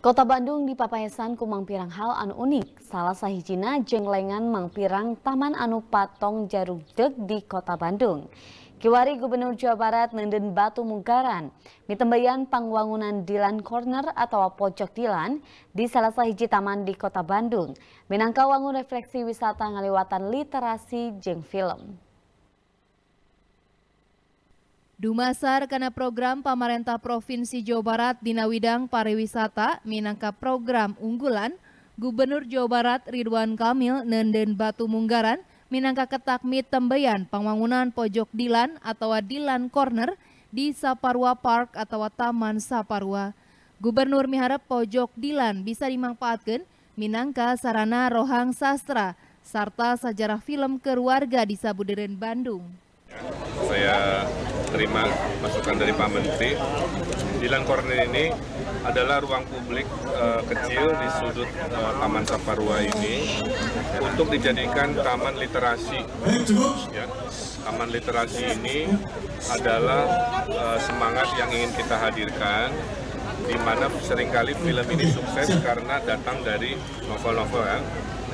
Kota Bandung di Papayasan Kumang Pirang hal anu unik. Salah sahijina jenglengan Mang Pirang Taman Anu Patong Jaruk Deg di Kota Bandung. Kiwari Gubernur Jawa Barat nenden batu Mungkaran mitembayan pangwangunan Dilan Corner atau pojok Dilan di salah sahiji taman di Kota Bandung. Minangka wangun refleksi wisata ngaliwatan literasi jeng film. Dumasar karena program pemerintah Provinsi Jawa Barat Dina Widang Pariwisata minangka program unggulan Gubernur Jawa Barat Ridwan Kamil nenden Batu Munggaran minangka ketakmi tembayan pembangunan pojok Dilan atau Dilan Corner di Saparwa Park atau Taman Saparwa. Gubernur miharap pojok Dilan bisa dimanfaatkan minangka sarana rohang sastra serta sejarah film keluarga di Sabuderen Bandung. Saya terima masukan dari Pak Menteri. Di Langkornir ini adalah ruang publik uh, kecil di sudut uh, Taman Saparua ini untuk dijadikan taman literasi. Ya. Taman literasi ini adalah uh, semangat yang ingin kita hadirkan di mana seringkali film ini sukses karena datang dari novel-novel ya.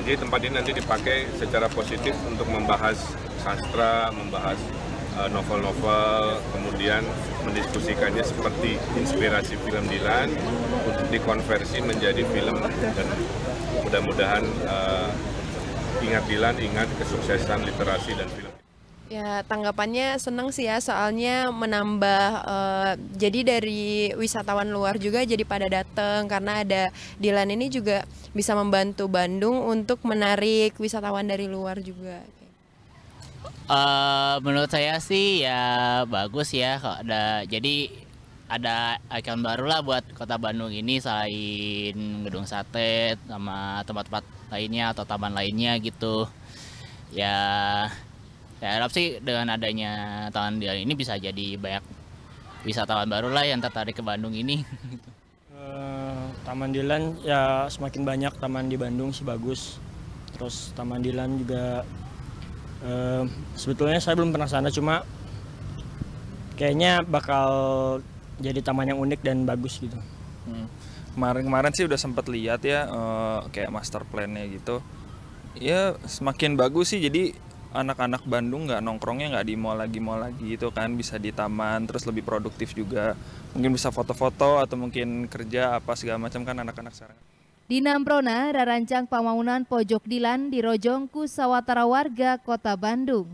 Jadi tempat ini nanti dipakai secara positif untuk membahas sastra, membahas Eh, novel-novel, kemudian mendiskusikannya seperti inspirasi film Dilan untuk dikonversi menjadi film dan mudah-mudahan uh, ingat Dilan, ingat kesuksesan literasi dan film. Ya tanggapannya senang sih ya soalnya menambah uh, jadi dari wisatawan luar juga jadi pada datang karena ada Dilan ini juga bisa membantu Bandung untuk menarik wisatawan dari luar juga. Eh, menurut saya sih ya bagus ya ada jadi ada ikon baru lah buat kota Bandung ini selain gedung sate sama tempat-tempat lainnya atau taman lainnya gitu ya saya harap sih dengan adanya taman di ini bisa jadi banyak wisatawan baru lah yang tertarik ke Bandung ini uh, Taman Dilan ya semakin banyak taman di Bandung sih bagus terus Taman Dilan juga sebetulnya saya belum pernah sana cuma kayaknya bakal jadi taman yang unik dan bagus gitu. kemarin hmm. Kemarin-kemarin sih udah sempat lihat ya uh, kayak master plannya gitu. Ya semakin bagus sih jadi anak-anak Bandung nggak nongkrongnya nggak di mall lagi mall lagi itu kan bisa di taman terus lebih produktif juga mungkin bisa foto-foto atau mungkin kerja apa segala macam kan anak-anak sekarang. Di Namprona, rarancang pamaunan pojok dilan di Rojongku sawatara warga kota Bandung.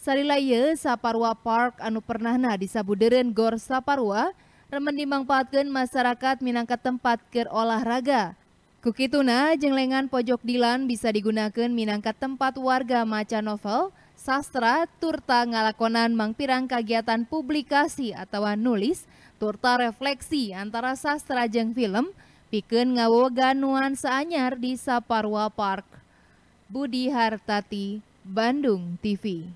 Sarilaya Saparwa Park anu pernahna di Sabuderen Gor Saparwa, remen dimangpaatkan masyarakat minangka tempat ker olahraga. Kukituna, jenglengan pojok dilan bisa digunakan minangka tempat warga maca novel, sastra, turta ngalakonan mangpirang kegiatan publikasi atau nulis, turta refleksi antara sastra jeng film, Piken ngawoga nuansa anyar di Saparwa Park. Budi Hartati, Bandung TV.